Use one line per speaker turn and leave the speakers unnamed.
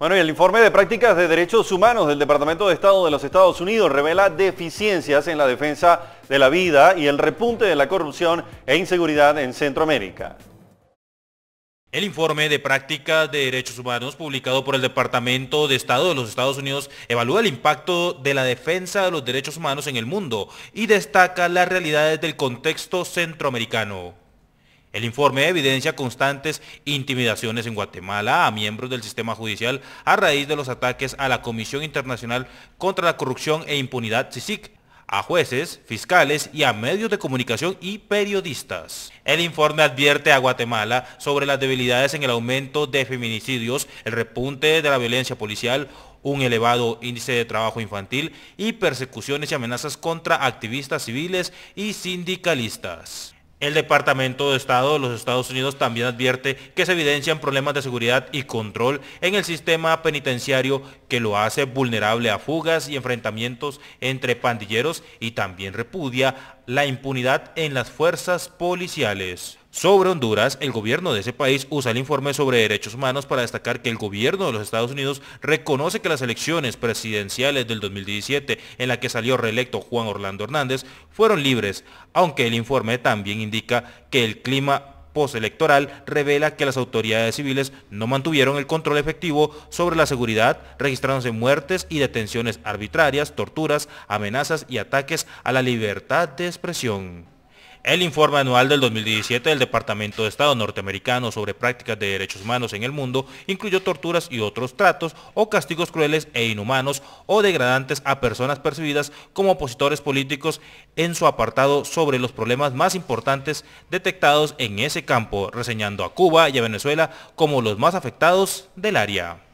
Bueno, y el informe de prácticas de derechos humanos del Departamento de Estado de los Estados Unidos revela deficiencias en la defensa de la vida y el repunte de la corrupción e inseguridad en Centroamérica. El informe de prácticas de derechos humanos publicado por el Departamento de Estado de los Estados Unidos evalúa el impacto de la defensa de los derechos humanos en el mundo y destaca las realidades del contexto centroamericano. El informe evidencia constantes intimidaciones en Guatemala a miembros del sistema judicial a raíz de los ataques a la Comisión Internacional contra la Corrupción e Impunidad CICIC, a jueces, fiscales y a medios de comunicación y periodistas. El informe advierte a Guatemala sobre las debilidades en el aumento de feminicidios, el repunte de la violencia policial, un elevado índice de trabajo infantil y persecuciones y amenazas contra activistas civiles y sindicalistas. El Departamento de Estado de los Estados Unidos también advierte que se evidencian problemas de seguridad y control en el sistema penitenciario que lo hace vulnerable a fugas y enfrentamientos entre pandilleros y también repudia la impunidad en las fuerzas policiales. Sobre Honduras, el gobierno de ese país usa el informe sobre derechos humanos para destacar que el gobierno de los Estados Unidos reconoce que las elecciones presidenciales del 2017 en la que salió reelecto Juan Orlando Hernández fueron libres, aunque el informe también indica que el clima postelectoral revela que las autoridades civiles no mantuvieron el control efectivo sobre la seguridad, registrándose muertes y detenciones arbitrarias, torturas, amenazas y ataques a la libertad de expresión. El informe anual del 2017 del Departamento de Estado norteamericano sobre prácticas de derechos humanos en el mundo incluyó torturas y otros tratos o castigos crueles e inhumanos o degradantes a personas percibidas como opositores políticos en su apartado sobre los problemas más importantes detectados en ese campo, reseñando a Cuba y a Venezuela como los más afectados del área.